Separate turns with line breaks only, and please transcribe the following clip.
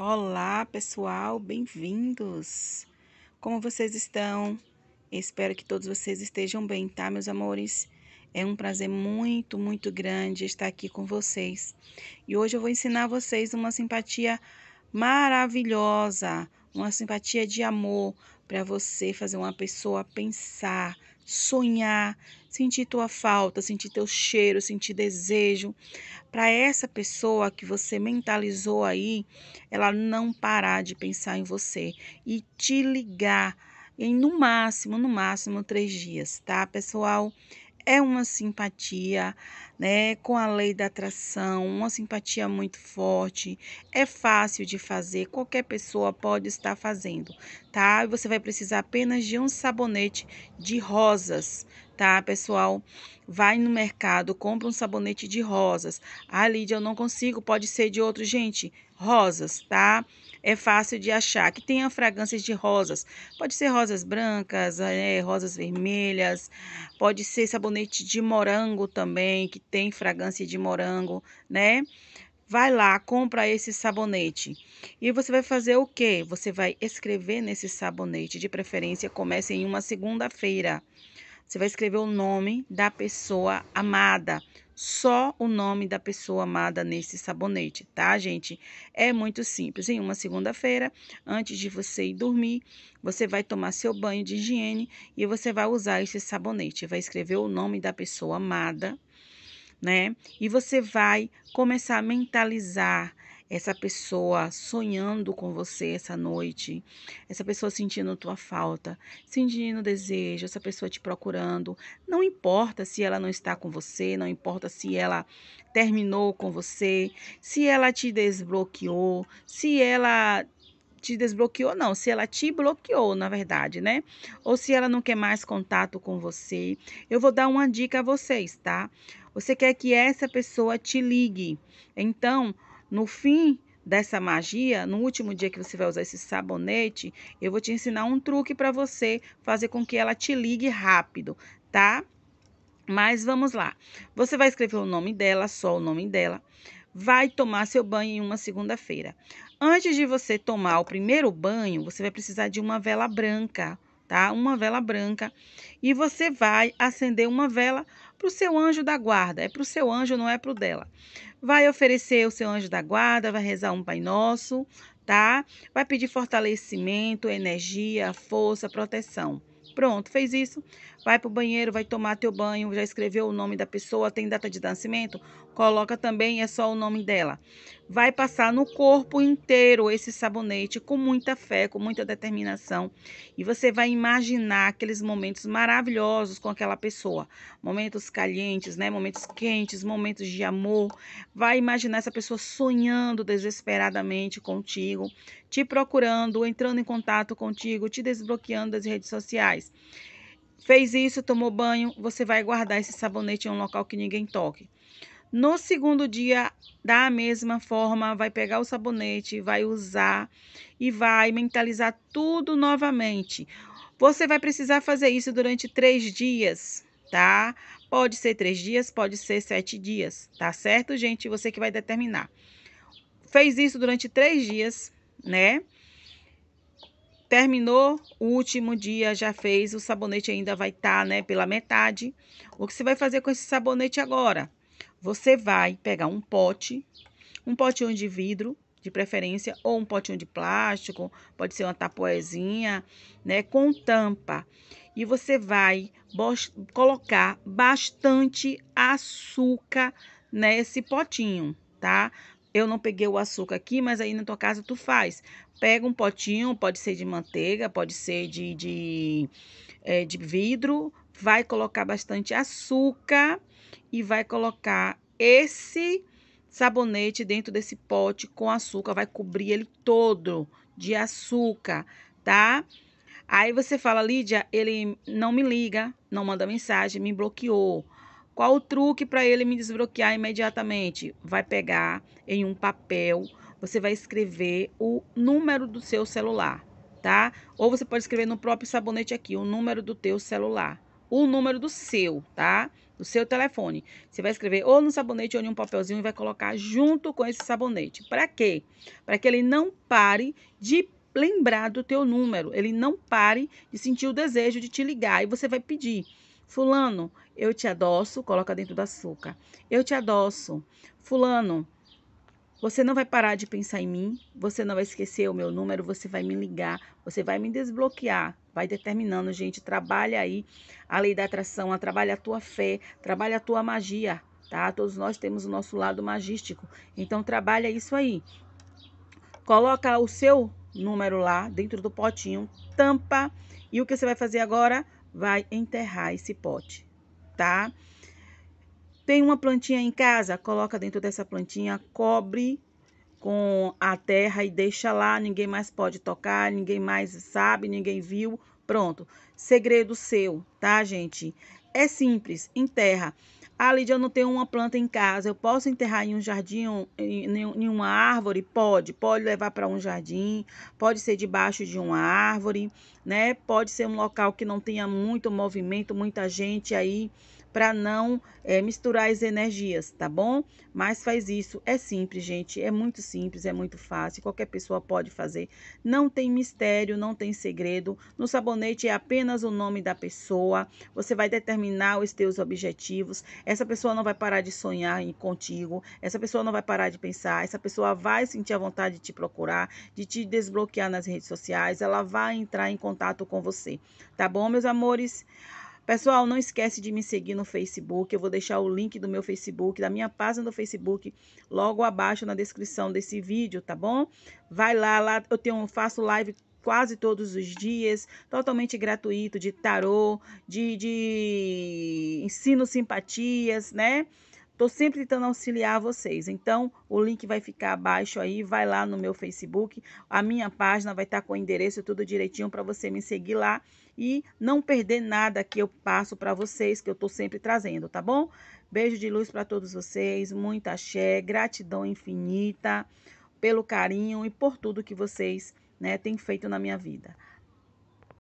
Olá, pessoal, bem-vindos! Como vocês estão? Espero que todos vocês estejam bem, tá, meus amores? É um prazer muito, muito grande estar aqui com vocês. E hoje eu vou ensinar vocês uma simpatia maravilhosa, uma simpatia de amor para você fazer uma pessoa pensar, sonhar, sentir tua falta, sentir teu cheiro, sentir desejo, para essa pessoa que você mentalizou aí, ela não parar de pensar em você e te ligar em no máximo, no máximo três dias, tá, pessoal? É uma simpatia, né, com a lei da atração, uma simpatia muito forte. É fácil de fazer, qualquer pessoa pode estar fazendo, tá? E você vai precisar apenas de um sabonete de rosas, tá, pessoal? Vai no mercado, compra um sabonete de rosas. Ah, Lídia, eu não consigo, pode ser de outro. Gente, rosas, tá? É fácil de achar. Que tenha fragrâncias de rosas. Pode ser rosas brancas, é, rosas vermelhas. Pode ser sabonete de morango também, que tem fragrância de morango, né? Vai lá, compra esse sabonete. E você vai fazer o quê? Você vai escrever nesse sabonete. De preferência, comece em uma segunda-feira. Você vai escrever o nome da pessoa amada. Só o nome da pessoa amada nesse sabonete, tá, gente? É muito simples. Em uma segunda-feira, antes de você ir dormir, você vai tomar seu banho de higiene e você vai usar esse sabonete. Vai escrever o nome da pessoa amada, né? E você vai começar a mentalizar essa pessoa sonhando com você essa noite, essa pessoa sentindo tua falta, sentindo desejo, essa pessoa te procurando. Não importa se ela não está com você, não importa se ela terminou com você, se ela te desbloqueou, se ela te desbloqueou, não, se ela te bloqueou, na verdade, né? Ou se ela não quer mais contato com você. Eu vou dar uma dica a vocês, tá? Você quer que essa pessoa te ligue. Então, no fim dessa magia, no último dia que você vai usar esse sabonete, eu vou te ensinar um truque para você fazer com que ela te ligue rápido, tá? Mas vamos lá. Você vai escrever o nome dela, só o nome dela. Vai tomar seu banho em uma segunda-feira. Antes de você tomar o primeiro banho, você vai precisar de uma vela branca, tá? Uma vela branca. E você vai acender uma vela branca para o seu anjo da guarda, é para o seu anjo, não é para o dela. Vai oferecer o seu anjo da guarda, vai rezar um Pai Nosso, tá? Vai pedir fortalecimento, energia, força, proteção. Pronto, fez isso. Vai para o banheiro, vai tomar teu banho, já escreveu o nome da pessoa, tem data de nascimento, Coloca também, é só o nome dela. Vai passar no corpo inteiro esse sabonete com muita fé, com muita determinação. E você vai imaginar aqueles momentos maravilhosos com aquela pessoa. Momentos calientes, né? Momentos quentes, momentos de amor. Vai imaginar essa pessoa sonhando desesperadamente contigo, te procurando, entrando em contato contigo, te desbloqueando das redes sociais. Fez isso, tomou banho, você vai guardar esse sabonete em um local que ninguém toque. No segundo dia, da mesma forma, vai pegar o sabonete, vai usar e vai mentalizar tudo novamente. Você vai precisar fazer isso durante três dias, tá? Pode ser três dias, pode ser sete dias, tá certo, gente? Você que vai determinar. Fez isso durante três dias, né? terminou o último dia, já fez, o sabonete ainda vai estar, tá, né, pela metade. O que você vai fazer com esse sabonete agora? Você vai pegar um pote, um potinho de vidro, de preferência, ou um potinho de plástico, pode ser uma tapoezinha, né, com tampa. E você vai colocar bastante açúcar nesse potinho, tá? Eu não peguei o açúcar aqui, mas aí na tua casa tu faz. Pega um potinho, pode ser de manteiga, pode ser de, de, é, de vidro, vai colocar bastante açúcar e vai colocar esse sabonete dentro desse pote com açúcar, vai cobrir ele todo de açúcar, tá? Aí você fala, Lídia, ele não me liga, não manda mensagem, me bloqueou. Qual o truque para ele me desbloquear imediatamente? Vai pegar em um papel, você vai escrever o número do seu celular, tá? Ou você pode escrever no próprio sabonete aqui, o número do teu celular o número do seu, tá? Do seu telefone. Você vai escrever ou no sabonete ou em um papelzinho e vai colocar junto com esse sabonete. Para quê? Para que ele não pare de lembrar do teu número. Ele não pare de sentir o desejo de te ligar. E você vai pedir. Fulano, eu te adoço, coloca dentro do açúcar. Eu te adoço. Fulano, você não vai parar de pensar em mim, você não vai esquecer o meu número, você vai me ligar, você vai me desbloquear. Vai determinando, gente. Trabalha aí a lei da atração, a trabalha a tua fé, trabalha a tua magia, tá? Todos nós temos o nosso lado magístico. Então, trabalha isso aí. Coloca o seu número lá dentro do potinho, tampa. E o que você vai fazer agora? Vai enterrar esse pote, tá? Tá? Tem uma plantinha em casa, coloca dentro dessa plantinha, cobre com a terra e deixa lá, ninguém mais pode tocar, ninguém mais sabe, ninguém viu. Pronto. Segredo seu, tá, gente? É simples, enterra. Ah, Lídia, eu não tenho uma planta em casa. Eu posso enterrar em um jardim, em, em uma árvore? Pode. Pode levar para um jardim, pode ser debaixo de uma árvore, né? Pode ser um local que não tenha muito movimento, muita gente aí para não é, misturar as energias, tá bom? Mas faz isso, é simples, gente, é muito simples, é muito fácil, qualquer pessoa pode fazer. Não tem mistério, não tem segredo. No sabonete é apenas o nome da pessoa. Você vai determinar os teus objetivos. Essa pessoa não vai parar de sonhar contigo. Essa pessoa não vai parar de pensar. Essa pessoa vai sentir a vontade de te procurar, de te desbloquear nas redes sociais. Ela vai entrar em contato com você, tá bom, meus amores? Pessoal, não esquece de me seguir no Facebook. Eu vou deixar o link do meu Facebook, da minha página do Facebook, logo abaixo na descrição desse vídeo, tá bom? Vai lá, lá eu tenho, faço live quase todos os dias, totalmente gratuito, de tarô, de, de ensino simpatias, né? Tô sempre tentando auxiliar vocês. Então, o link vai ficar abaixo aí. Vai lá no meu Facebook. A minha página vai estar tá com o endereço tudo direitinho para você me seguir lá e não perder nada que eu passo para vocês, que eu tô sempre trazendo, tá bom? Beijo de luz para todos vocês. Muita axé, gratidão infinita pelo carinho e por tudo que vocês né, têm feito na minha vida.